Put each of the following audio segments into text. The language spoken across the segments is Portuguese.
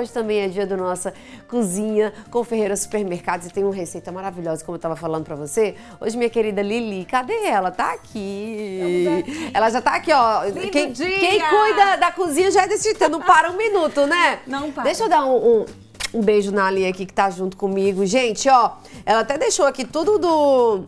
hoje também é dia do nossa cozinha com Ferreira Supermercados e tem uma receita maravilhosa, como eu estava falando para você. Hoje minha querida Lili, cadê ela? Tá aqui. aqui. Ela já tá aqui, ó. quem, dia. quem cuida da cozinha já é desse jeito, não para um minuto, né? Não para. Deixa eu dar um, um um beijo na Ali aqui que tá junto comigo. Gente, ó, ela até deixou aqui tudo do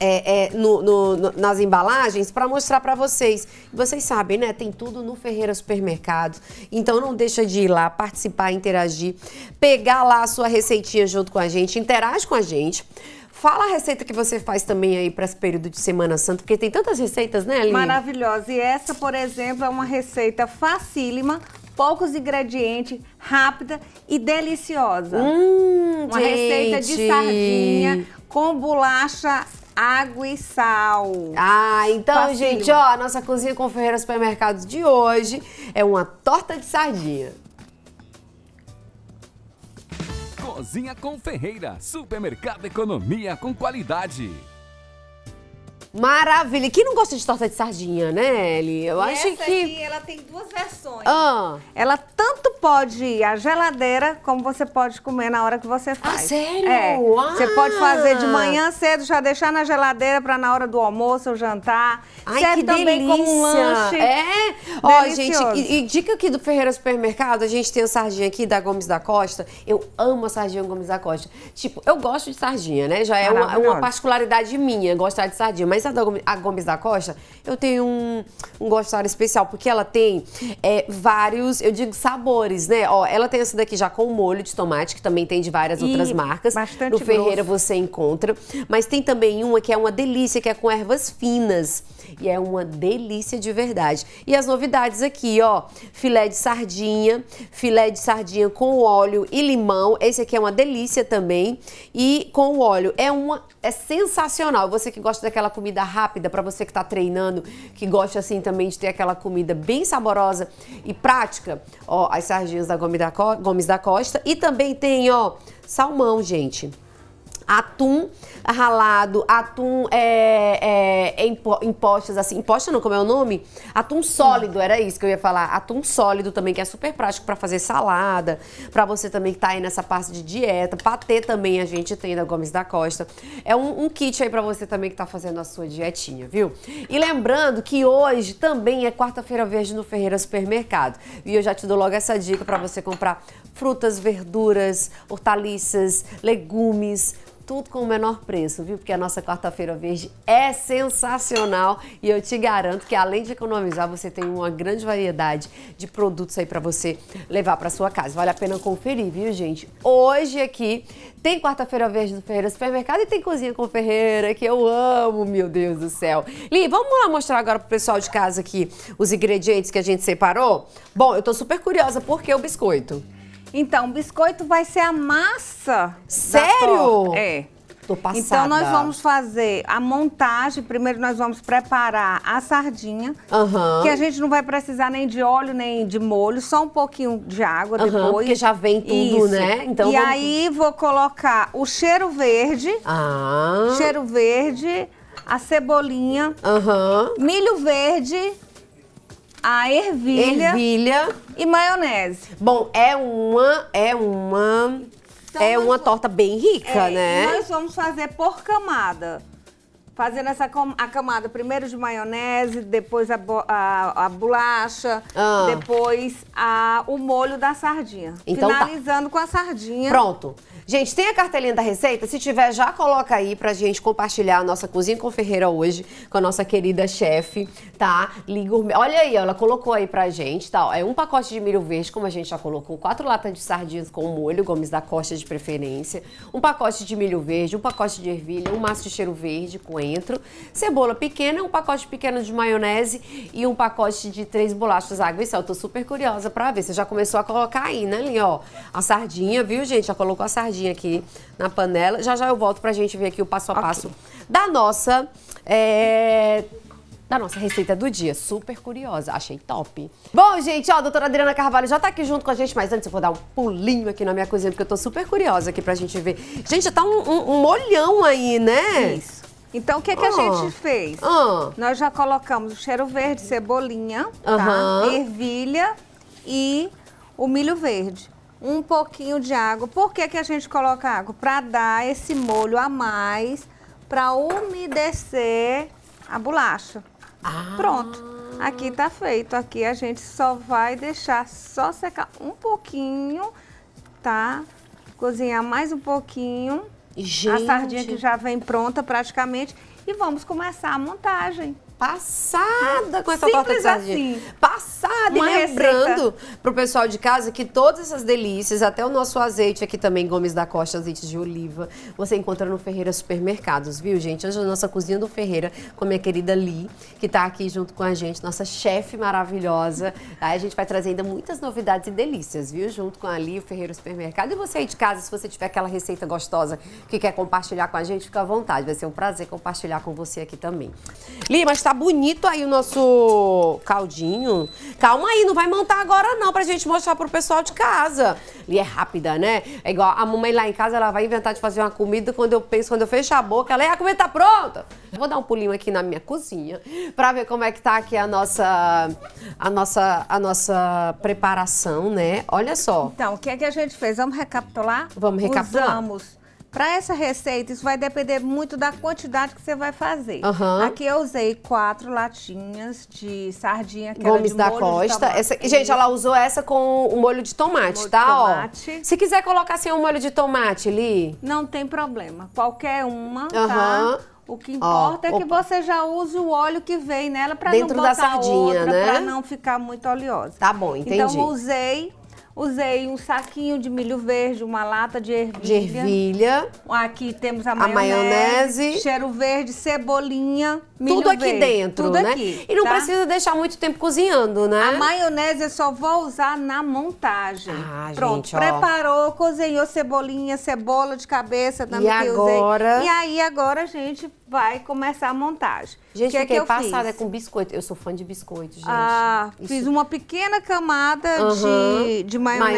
é, é, no, no, no, nas embalagens para mostrar para vocês. Vocês sabem, né? Tem tudo no Ferreira Supermercado. Então não deixa de ir lá, participar, interagir, pegar lá a sua receitinha junto com a gente, interage com a gente. Fala a receita que você faz também aí para esse período de Semana Santa, porque tem tantas receitas, né, Aline? Maravilhosa. E essa, por exemplo, é uma receita facílima, poucos ingredientes, rápida e deliciosa. Hum, uma gente. receita de sardinha com bolacha água e sal. Ah, então, gente, ó, a nossa cozinha com Ferreira Supermercados de hoje é uma torta de sardinha. Cozinha com Ferreira, supermercado economia com qualidade. Maravilha. Quem não gosta de torta de sardinha, né, Eli? Eu e acho essa que. Aqui, ela tem duas versões. Ah. Ela tanto pode ir à geladeira, como você pode comer na hora que você ah, faz. Ah, sério? É. Ah. Você pode ah! fazer de manhã cedo, já deixar na geladeira para na hora do almoço ou jantar. Ai, Serve que também delícia. como um lanche. É. Ó, gente, e, e, dica aqui do Ferreira Supermercado, a gente tem a sardinha aqui da Gomes da Costa. Eu amo a sardinha Gomes da Costa. Tipo, eu gosto de sardinha, né? Já é uma, é uma particularidade minha gostar de sardinha, mas a, da Gomes, a Gomes da Costa, eu tenho um, um gostar especial, porque ela tem é, vários, eu digo, sabores sabores, né? Ó, ela tem essa daqui já com molho de tomate, que também tem de várias e outras marcas. Bastante No Ferreira grosso. você encontra. Mas tem também uma que é uma delícia, que é com ervas finas. E é uma delícia de verdade. E as novidades aqui, ó, filé de sardinha, filé de sardinha com óleo e limão. Esse aqui é uma delícia também. E com óleo. É uma é sensacional. Você que gosta daquela comida rápida, para você que tá treinando, que gosta assim também de ter aquela comida bem saborosa e prática, ó, as sardinhas da Gomes da Costa. E também tem, ó, salmão, gente atum ralado, atum é, é, em, postas, assim, em posta não, como é o nome? Atum sólido, era isso que eu ia falar. Atum sólido também, que é super prático para fazer salada, para você também que tá aí nessa parte de dieta. Patê também a gente tem da Gomes da Costa. É um, um kit aí para você também que tá fazendo a sua dietinha, viu? E lembrando que hoje também é quarta-feira verde no Ferreira Supermercado. E eu já te dou logo essa dica para você comprar frutas, verduras, hortaliças, legumes, tudo com o menor preço, viu? Porque a nossa quarta-feira verde é sensacional e eu te garanto que além de economizar, você tem uma grande variedade de produtos aí para você levar para sua casa. Vale a pena conferir, viu, gente? Hoje aqui tem quarta-feira verde do Ferreira Supermercado e tem cozinha com Ferreira, que eu amo, meu Deus do céu. Li, vamos lá mostrar agora pro pessoal de casa aqui os ingredientes que a gente separou? Bom, eu tô super curiosa porque o biscoito então, biscoito vai ser a massa. Sério? É. Tô passada. Então, nós vamos fazer a montagem. Primeiro, nós vamos preparar a sardinha, uhum. que a gente não vai precisar nem de óleo, nem de molho, só um pouquinho de água uhum, depois. Porque já vem tudo, Isso. né? Então, e vamos... aí, vou colocar o cheiro verde. Ah. Cheiro verde, a cebolinha, uhum. milho verde a ervilha, ervilha e maionese. Bom, é uma é uma então é uma vamos... torta bem rica, é, né? Nós vamos fazer por camada fazendo essa a camada primeiro de maionese, depois a, a, a bolacha, ah. depois a, o molho da sardinha. Então tá. finalizando tá. com a sardinha. Pronto. Gente, tem a cartelinha da receita? Se tiver, já coloca aí pra gente compartilhar a nossa cozinha com Ferreira hoje, com a nossa querida chefe, tá? Olha aí, ela colocou aí pra gente, tá? É um pacote de milho verde, como a gente já colocou, quatro latas de sardinhas com molho, Gomes da Costa de preferência, um pacote de milho verde, um pacote de ervilha, um maço de cheiro verde com cebola pequena, um pacote pequeno de maionese e um pacote de três bolachas água e sal. Eu tô super curiosa para ver. Você já começou a colocar aí, né, ali, ó, a sardinha, viu, gente? Já colocou a sardinha aqui na panela. Já já eu volto pra gente ver aqui o passo a okay. passo da nossa é, da nossa receita do dia. Super curiosa, achei top. Bom, gente, ó, a doutora Adriana Carvalho já tá aqui junto com a gente, mas antes eu vou dar um pulinho aqui na minha cozinha, porque eu tô super curiosa aqui pra gente ver. Gente, já tá um, um, um molhão aí, né? Isso. Então, o que, é que a gente fez? Oh. Nós já colocamos o cheiro verde, cebolinha, tá? ervilha e o milho verde. Um pouquinho de água. Por que, que a gente coloca água? Para dar esse molho a mais, para umedecer a bolacha. Ah. Pronto. Aqui tá feito. Aqui a gente só vai deixar só secar um pouquinho, tá? Cozinhar mais um pouquinho Gente. A sardinha que já vem pronta praticamente. E vamos começar a montagem. Passada com essa Simples torta de sardinha. Assim passada Uma e lembrando para o pessoal de casa que todas essas delícias, até o nosso azeite aqui também, Gomes da Costa, azeite de oliva, você encontra no Ferreira Supermercados, viu, gente? Hoje a nossa cozinha do Ferreira, com a minha querida Li, que está aqui junto com a gente, nossa chefe maravilhosa. Aí a gente vai trazer ainda muitas novidades e delícias, viu? Junto com a Li, o Ferreira Supermercado. E você aí de casa, se você tiver aquela receita gostosa que quer compartilhar com a gente, fica à vontade. Vai ser um prazer compartilhar com você aqui também. Li, mas tá bonito aí o nosso caldinho. Calma aí, não vai montar agora não pra gente mostrar pro pessoal de casa. E é rápida, né? É igual a mamãe lá em casa, ela vai inventar de fazer uma comida quando eu penso, quando eu fecho a boca, ela é, a comida tá pronta. Vou dar um pulinho aqui na minha cozinha pra ver como é que tá aqui a nossa a nossa a nossa preparação, né? Olha só. Então, o que é que a gente fez? Vamos recapitular? Vamos recapitular. Usamos para essa receita, isso vai depender muito da quantidade que você vai fazer. Uhum. Aqui eu usei quatro latinhas de sardinha que Gomes da Costa. Essa, gente, ela usou essa com o molho de tomate, molho tá? De tomate. Ó, se quiser colocar assim, um molho de tomate, Li. Não tem problema. Qualquer uma, uhum. tá? O que importa Ó, é que opa. você já use o óleo que vem nela para não botar da sardinha, outra, né? para não ficar muito oleosa. Tá bom, entendi. Então usei Usei um saquinho de milho verde, uma lata de ervilha. De ervilha. Aqui temos a maionese. A maionese. Cheiro verde, cebolinha, milho Tudo aqui verde, dentro, tudo né? Aqui, e não tá? precisa deixar muito tempo cozinhando, né? A maionese eu só vou usar na montagem. Ah, Pronto, gente, ó. preparou, cozinhou cebolinha, cebola de cabeça também e agora... Usei. E aí agora a gente vai começar a montagem. Gente, que é que eu passada fiz? com biscoito. Eu sou fã de biscoito, gente. Ah, Isso. fiz uma pequena camada uhum. de, de maionese,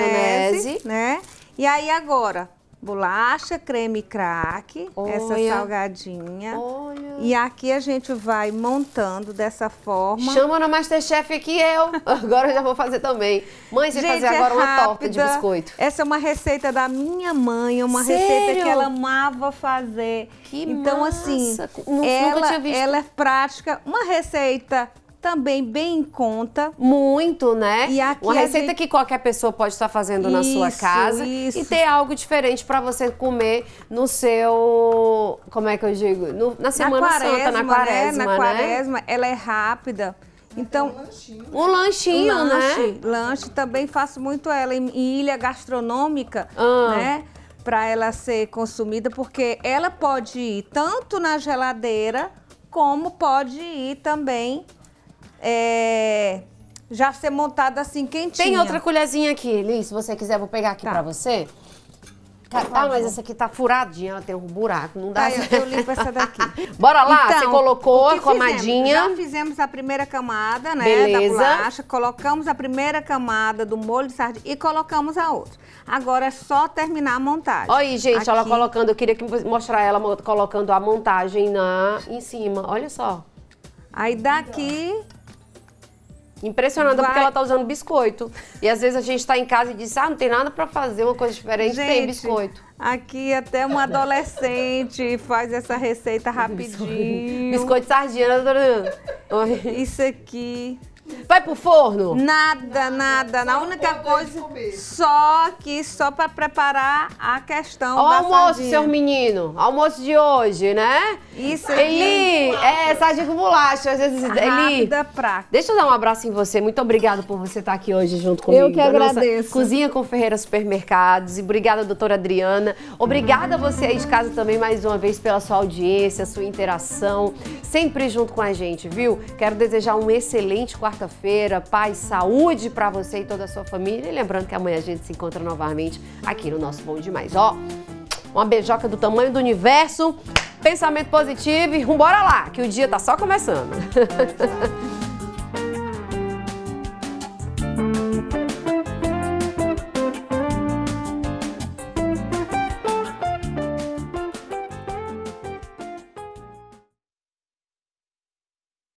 maionese, né? E aí agora, bolacha, creme crack, Olha. essa salgadinha. Olha. E aqui a gente vai montando dessa forma. Chama na Masterchef aqui eu. Agora eu já vou fazer também. Mãe, você gente, fazer é agora é uma torta de biscoito. Essa é uma receita da minha mãe, é uma Sério? receita que ela amava fazer. Que então assim, massa. assim, Não, ela, ela é prática, uma receita também bem em conta. Muito, né? E aqui Uma receita gente... que qualquer pessoa pode estar fazendo isso, na sua casa isso. e ter algo diferente para você comer no seu, como é que eu digo, no, na semana na quaresma, santa, na quaresma, né? Na quaresma, né? ela é rápida. Então, um lanchinho, né? um lanchinho né? lanche, né? Lanche também faço muito ela em ilha gastronômica, ah. né? Para ela ser consumida, porque ela pode ir tanto na geladeira como pode ir também é, já ser montada assim, quentinha. Tem outra colherzinha aqui, Liz, se você quiser, vou pegar aqui tá. pra você. Tá, tá, mas essa aqui tá furadinha, ela tem um buraco, não dá tá, certo. Eu, eu limpo essa daqui. Bora lá, então, você colocou a camadinha. Já fizemos a primeira camada, né, Beleza. da bolacha, colocamos a primeira camada do molho de sardinha e colocamos a outra. Agora é só terminar a montagem. Olha aí, gente, aqui. ela colocando, eu queria mostrar ela colocando a montagem na, em cima, olha só. Aí daqui... Então Impressionada Vai. porque ela tá usando biscoito. E às vezes a gente tá em casa e diz, ah, não tem nada para fazer, uma coisa diferente, gente, tem biscoito. Aqui até uma adolescente faz essa receita rapidinho. Biscoito, biscoito de sardinha, né, Isso aqui Vai pro forno? Nada, nada. Na única coisa, só aqui, só pra preparar a questão o da almoço, sardinha. menino. meninos. Almoço de hoje, né? Isso Eli, é, sardinha com bolacha. Às vezes, Eli, prática. deixa eu dar um abraço em você. Muito obrigada por você estar aqui hoje junto comigo. Eu que agradeço. Cozinha com Ferreira Supermercados. E obrigada, doutora Adriana. Obrigada a você aí de casa também, mais uma vez, pela sua audiência, sua interação. Sempre junto com a gente, viu? Quero desejar um excelente quarta-feira terça-feira. Paz, saúde para você e toda a sua família. E lembrando que amanhã a gente se encontra novamente aqui no nosso Bom Demais. Ó, uma beijoca do tamanho do universo, pensamento positivo e bora lá, que o dia tá só começando.